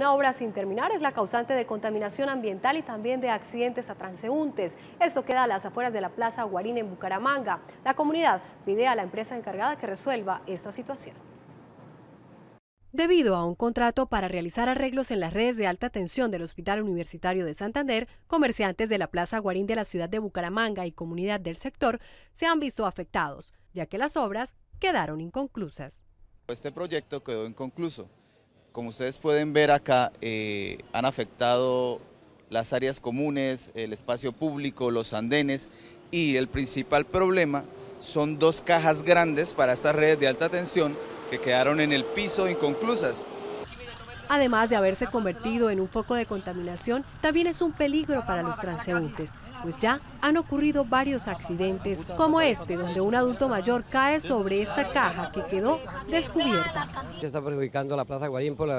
Una obra sin terminar es la causante de contaminación ambiental y también de accidentes a transeúntes. Esto queda a las afueras de la Plaza Guarín en Bucaramanga. La comunidad pide a la empresa encargada que resuelva esta situación. Debido a un contrato para realizar arreglos en las redes de alta tensión del Hospital Universitario de Santander, comerciantes de la Plaza Guarín de la ciudad de Bucaramanga y comunidad del sector se han visto afectados, ya que las obras quedaron inconclusas. Este proyecto quedó inconcluso. Como ustedes pueden ver acá, eh, han afectado las áreas comunes, el espacio público, los andenes y el principal problema son dos cajas grandes para estas redes de alta tensión que quedaron en el piso inconclusas. Además de haberse convertido en un foco de contaminación, también es un peligro para los transeúntes, pues ya han ocurrido varios accidentes como este, donde un adulto mayor cae sobre esta caja que quedó descubierta. está perjudicando la Plaza Guarín por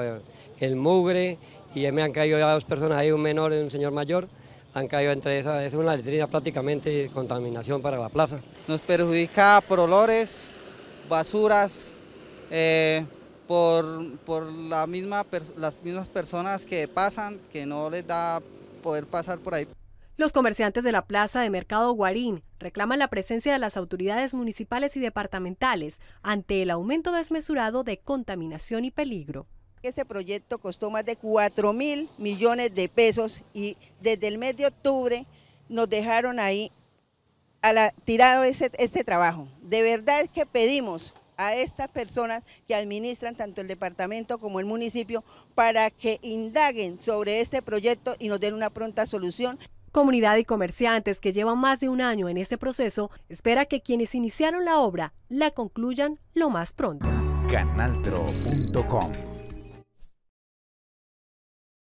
el mugre y me han caído dos personas, hay un menor y un señor mayor han caído entre esas, es una letrina prácticamente contaminación para la plaza. Nos perjudica por olores, basuras, eh, por, la misma, las mismas personas que pasan, que no les da poder pasar por ahí. Los comerciantes de la plaza de Mercado Guarín reclaman la presencia de las autoridades municipales y departamentales ante el aumento desmesurado de contaminación y peligro. Este proyecto costó más de 4 mil millones de pesos y desde el mes de octubre nos dejaron ahí a la, tirado ese, este trabajo. De verdad es que pedimos a estas personas que administran tanto el departamento como el municipio para que indaguen sobre este proyecto y nos den una pronta solución. Comunidad y comerciantes que llevan más de un año en este proceso espera que quienes iniciaron la obra la concluyan lo más pronto. Canaltro.com